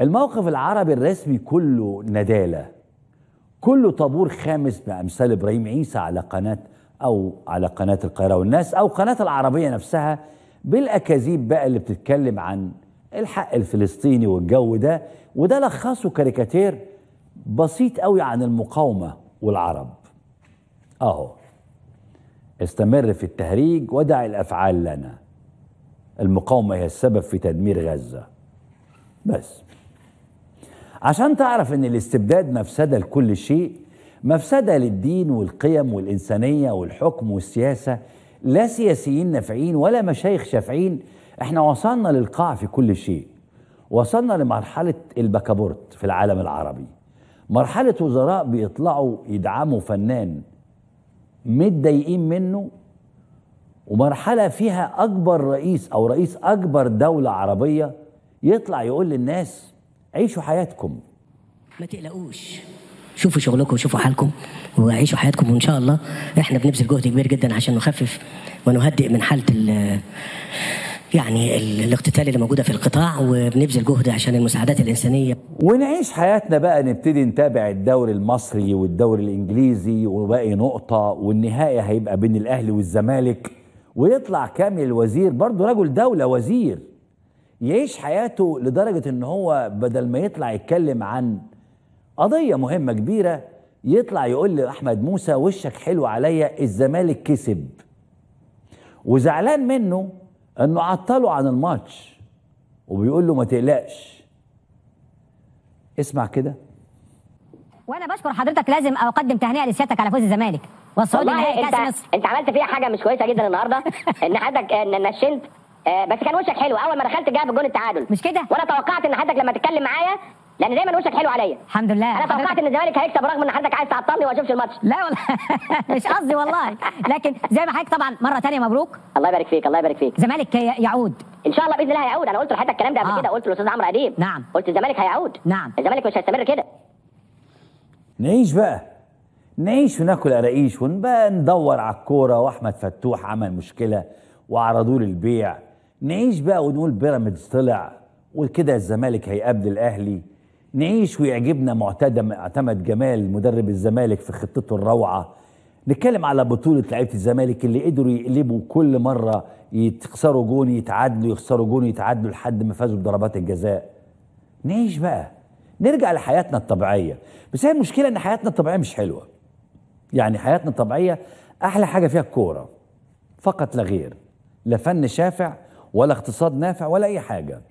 الموقف العربي الرسمي كله ندالة كله طابور خامس بأمثال إبراهيم عيسى على قناة أو على قناة القاهرة والناس أو قناة العربية نفسها بالأكاذيب بقى اللي بتتكلم عن الحق الفلسطيني والجو ده وده لخصه كاريكاتير بسيط قوي عن المقاومة والعرب أهو استمر في التهريج ودع الأفعال لنا المقاومة هي السبب في تدمير غزة بس عشان تعرف ان الاستبداد مفسدة لكل شيء مفسدة للدين والقيم والإنسانية والحكم والسياسة لا سياسيين نافعين ولا مشايخ شافعين احنا وصلنا للقاع في كل شيء وصلنا لمرحلة البكابورت في العالم العربي مرحلة وزراء بيطلعوا يدعموا فنان متضايقين منه ومرحلة فيها أكبر رئيس أو رئيس أكبر دولة عربية يطلع يقول للناس عيشوا حياتكم ما تقلقوش شوفوا شغلكم وشوفوا حالكم وعيشوا حياتكم وان شاء الله احنا بنبذل جهد كبير جدا عشان نخفف ونهدئ من حاله ال يعني الاقتتال اللي موجوده في القطاع وبنبذل جهد عشان المساعدات الانسانيه ونعيش حياتنا بقى نبتدي نتابع الدوري المصري والدوري الانجليزي وباقي نقطه والنهائي هيبقى بين الاهلي والزمالك ويطلع كامل الوزير برضه رجل دوله وزير يعيش حياته لدرجة ان هو بدل ما يطلع يتكلم عن قضية مهمة كبيرة يطلع يقول لأحمد موسى وشك حلو عليا الزمالك كسب وزعلان منه انه عطله عن الماتش وبيقول له ما تقلقش اسمع كده وانا بشكر حضرتك لازم اقدم تهنئه لسيادتك على فوز الزمالك والصعود انت, مصر انت عملت فيها حاجه مش كويسه جدا النهارده ان حضرتك ان نشنت آه بس كان وشك حلو اول ما دخلت جاب الجون التعادل مش كده وانا توقعت ان حضرتك لما تتكلم معايا لان دايما وشك حلو عليا الحمد لله انا توقعت ان الزمالك هيكسب رغم ان حضرتك عايز تعطلني وما اشوفش الماتش لا والله مش قصدي والله لكن زي ما حضرتك طبعا مره ثانيه مبروك الله يبارك فيك الله يبارك فيك الزمالك يعود ان شاء الله باذن الله هيعود انا قلت لحضرتك الكلام ده قبل آه. كده قلت للاستاذ عمرو اديب نعم قلت الزمالك هيعود نعم الزمالك مش هيستمر كده نعيش بقى نعيش وناكل قراقيش ونبقى ندور على الكوره واحمد فتوح عمل مشكله وعرضوه للبيع نعيش بقى ونقول بيراميدز طلع وكده الزمالك هيقابل الاهلي نعيش ويعجبنا معتدى اعتمد جمال مدرب الزمالك في خطته الروعه نتكلم على بطولة لعيبة الزمالك اللي قدروا يقلبوا كل مرة يخسروا جون يتعادلوا يخسروا جون يتعادلوا لحد ما فازوا بضربات الجزاء نعيش بقى نرجع لحياتنا الطبيعية بس هي المشكلة ان حياتنا الطبيعية مش حلوة يعني حياتنا الطبيعية احلى حاجة فيها الكورة فقط لا غير لا فن شافع ولا اقتصاد نافع ولا اي حاجه